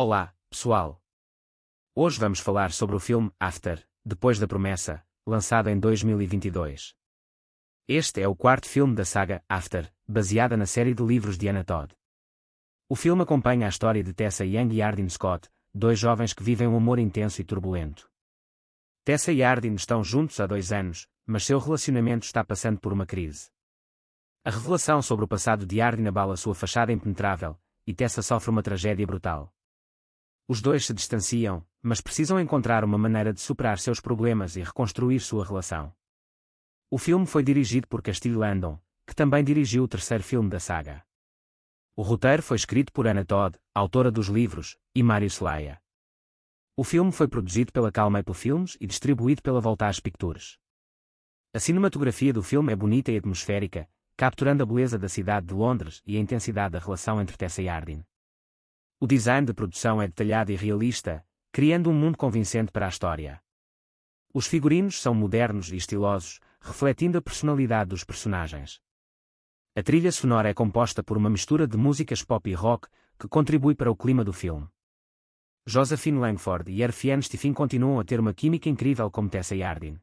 Olá, pessoal! Hoje vamos falar sobre o filme After, Depois da Promessa, lançado em 2022. Este é o quarto filme da saga After, baseada na série de livros de Anna Todd. O filme acompanha a história de Tessa Young e Ardyn Scott, dois jovens que vivem um amor intenso e turbulento. Tessa e Ardyn estão juntos há dois anos, mas seu relacionamento está passando por uma crise. A revelação sobre o passado de Ardyn abala sua fachada impenetrável, e Tessa sofre uma tragédia brutal. Os dois se distanciam, mas precisam encontrar uma maneira de superar seus problemas e reconstruir sua relação. O filme foi dirigido por Castillo Landon, que também dirigiu o terceiro filme da saga. O roteiro foi escrito por Anna Todd, autora dos livros, e Mário Slaya. O filme foi produzido pela Calmaple Films e distribuído pela Voltage Pictures. A cinematografia do filme é bonita e atmosférica, capturando a beleza da cidade de Londres e a intensidade da relação entre Tessa e Ardyn. O design de produção é detalhado e realista, criando um mundo convincente para a história. Os figurinos são modernos e estilosos, refletindo a personalidade dos personagens. A trilha sonora é composta por uma mistura de músicas pop e rock, que contribui para o clima do filme. Josephine Langford e Erfian Stiffin continuam a ter uma química incrível como Tessa Yardin.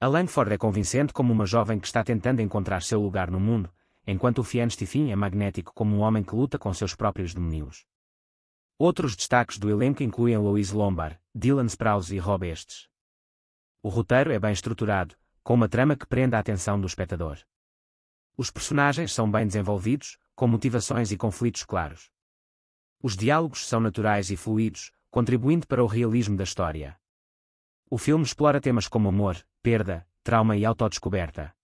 A Langford é convincente como uma jovem que está tentando encontrar seu lugar no mundo, enquanto o Fian é magnético como um homem que luta com seus próprios demonios. Outros destaques do elenco incluem Louise Lombard, Dylan Sprouse e Rob Estes. O roteiro é bem estruturado, com uma trama que prende a atenção do espectador. Os personagens são bem desenvolvidos, com motivações e conflitos claros. Os diálogos são naturais e fluidos, contribuindo para o realismo da história. O filme explora temas como amor, perda, trauma e autodescoberta.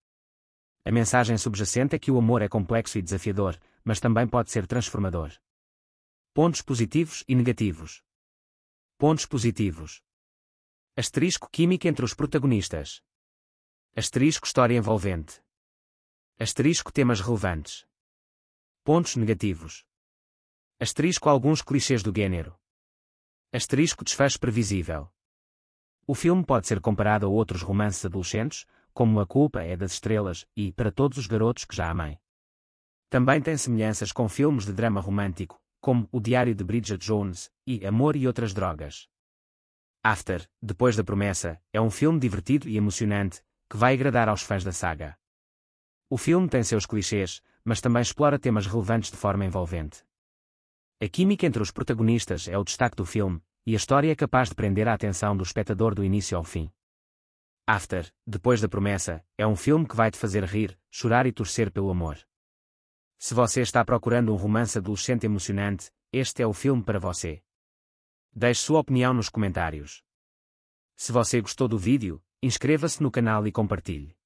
A mensagem subjacente é que o amor é complexo e desafiador, mas também pode ser transformador. Pontos positivos e negativos. Pontos positivos. Asterisco química entre os protagonistas. Asterisco história envolvente. Asterisco temas relevantes. Pontos negativos. Asterisco alguns clichês do gênero. Asterisco desfecho previsível. O filme pode ser comparado a outros romances adolescentes, como a culpa é das estrelas, e para todos os garotos que já amei. Também tem semelhanças com filmes de drama romântico, como O Diário de Bridget Jones e Amor e Outras Drogas. After, depois da promessa, é um filme divertido e emocionante, que vai agradar aos fãs da saga. O filme tem seus clichês, mas também explora temas relevantes de forma envolvente. A química entre os protagonistas é o destaque do filme, e a história é capaz de prender a atenção do espectador do início ao fim. After, depois da promessa, é um filme que vai te fazer rir, chorar e torcer pelo amor. Se você está procurando um romance adolescente emocionante, este é o filme para você. Deixe sua opinião nos comentários. Se você gostou do vídeo, inscreva-se no canal e compartilhe.